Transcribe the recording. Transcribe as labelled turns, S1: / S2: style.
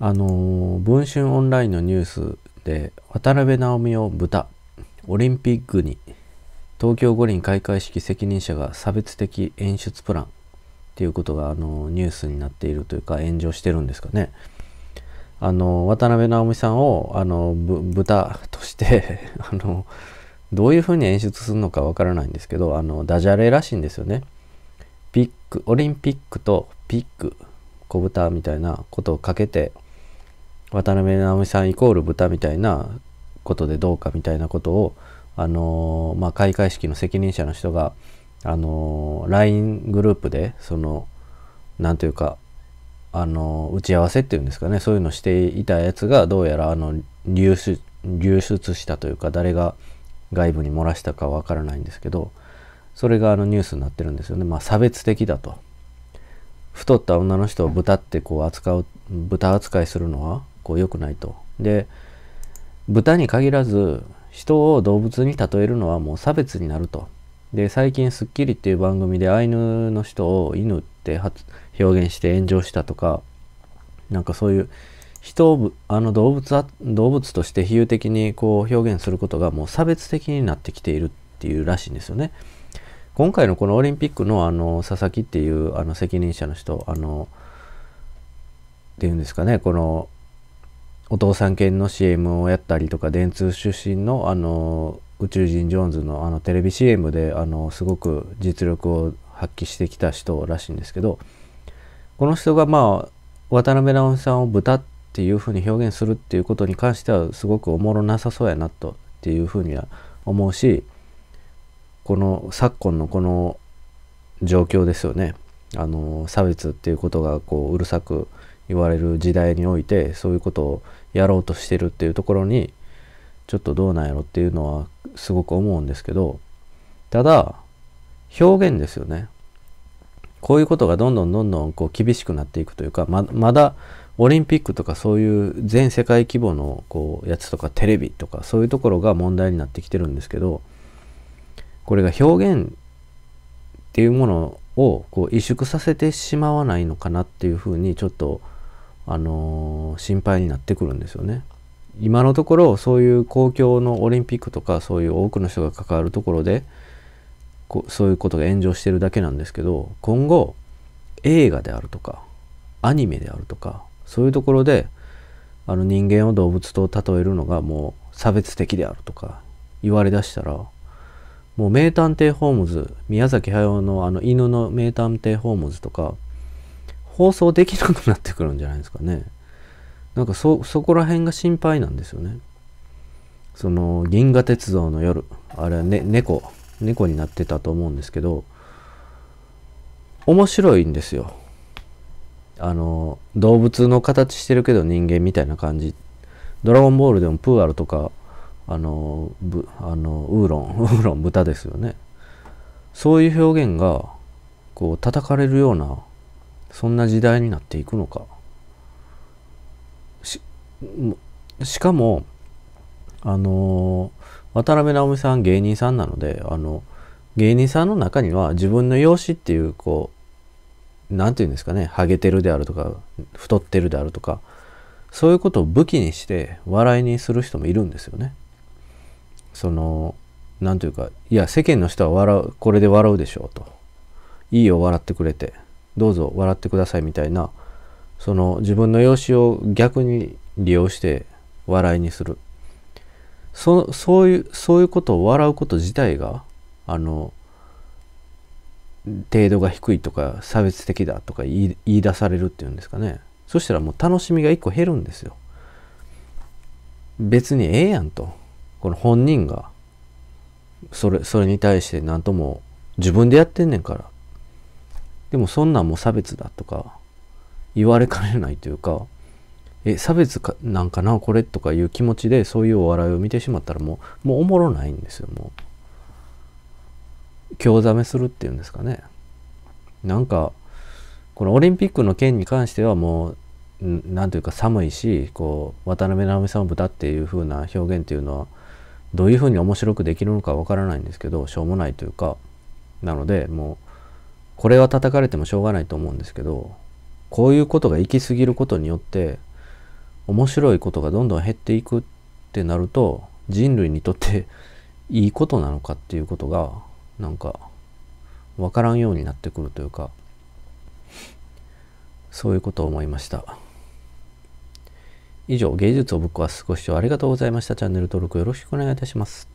S1: あの文春オンラインのニュースで渡辺直美を豚オリンピックに東京五輪開会式責任者が差別的演出プランっていうことがあのニュースになっているというか炎上してるんですかね。あの渡辺直美さんをあの豚として あのどういうふうに演出するのかわからないんですけどあのダジャレらしいんですよね。ピックオリンピックとピック小豚みたいなことをかけて渡辺直美さんイコール豚みたいなことでどうかみたいなことを、あのー、まあ、開会式の責任者の人が、あのー、LINE グループでその何ていうか、あのー、打ち合わせっていうんですかねそういうのしていたやつがどうやらあの流出流出したというか誰が外部に漏らしたかわからないんですけどそれがあのニュースになってるんですよね、まあ、差別的だと。太った女の人を豚ってこう扱う豚扱いするのは構良くないと。で豚に限らず人を動物に例えるのはもう差別になると。で最近『スッキリ』っていう番組でアイヌの人を犬って表現して炎上したとかなんかそういう人をあの動物動物として比喩的にこう表現することがもう差別的になってきているっていうらしいんですよね。今回のこのオリンピックのあの佐々木っていうあの責任者の人あのっていうんですかねこのお父さん犬の CM をやったりとか電通出身のあの宇宙人ジョーンズのあのテレビ CM であのすごく実力を発揮してきた人らしいんですけどこの人がまあ渡辺直美さんを豚っていうふうに表現するっていうことに関してはすごくおもろなさそうやなとっていうふうには思うしこの昨今のこの状況ですよねあの差別っていうことがこううるさく言われる時代においてそういうことをやろうとしてるっていうところにちょっとどうなんやろっていうのはすごく思うんですけどただ表現ですよねこういうことがどんどんどんどんこう厳しくなっていくというかままだオリンピックとかそういう全世界規模のこうやつとかテレビとかそういうところが問題になってきてるんですけどこれが表現っていうものをこう萎縮させてしまわないのかなっていうふうにちょっと思あのー、心配になってくるんですよね。今のところそういう公共のオリンピックとかそういう多くの人が関わるところでこそういうことが炎上してるだけなんですけど今後映画であるとかアニメであるとかそういうところであの人間を動物と例えるのがもう差別的であるとか言われだしたらもう名探偵ホームズ宮崎駿のあの犬の名探偵ホームズとか放送できなくなってくるんじゃないですかね。なんかそ、そこら辺が心配なんですよね。その、銀河鉄道の夜、あれは、ね、猫、猫になってたと思うんですけど、面白いんですよ。あの、動物の形してるけど人間みたいな感じ。ドラゴンボールでもプーアルとか、あの、ぶあのウーロン、ウーロン豚ですよね。そういう表現が、こう、叩かれるようなそんな時代になっていくのかししかもあの渡辺直美さん芸人さんなのであの芸人さんの中には自分の容姿っていうこう何て言うんですかねハゲてるであるとか太ってるであるとかそういうことを武器にして笑いにする人もいるんですよね。そのんというかいや世間の人は笑うこれで笑うでしょうといいよ笑ってくれてどうぞ笑ってくださいみたいなその自分の容姿を逆に利用して笑いにするそそういうそういうことを笑うこと自体があの程度が低いとか差別的だとか言い出されるっていうんですかねそしたらもう楽しみが1個減るんですよ別にええやんとこの本人がそれそれに対して何とも自分でやってんねんからでもそんなんも差別だとか言われかねないというかえ差別かなんかなこれとかいう気持ちでそういうお笑いを見てしまったらもうもうおもろないんですよもう興ざめするっていうんですかねなんかこのオリンピックの件に関してはもう何というか寒いしこう渡辺直美さんを豚っていう風な表現っていうのはどういう風に面白くできるのかわからないんですけどしょうもないというかなのでもうこれは叩かれてもしょうがないと思うんですけどこういうことが行き過ぎることによって面白いことがどんどん減っていくってなると人類にとって いいことなのかっていうことがなんか分からんようになってくるというかそういうことを思いました以上芸術をぶっ壊すご視聴ありがとうございましたチャンネル登録よろしくお願いいたします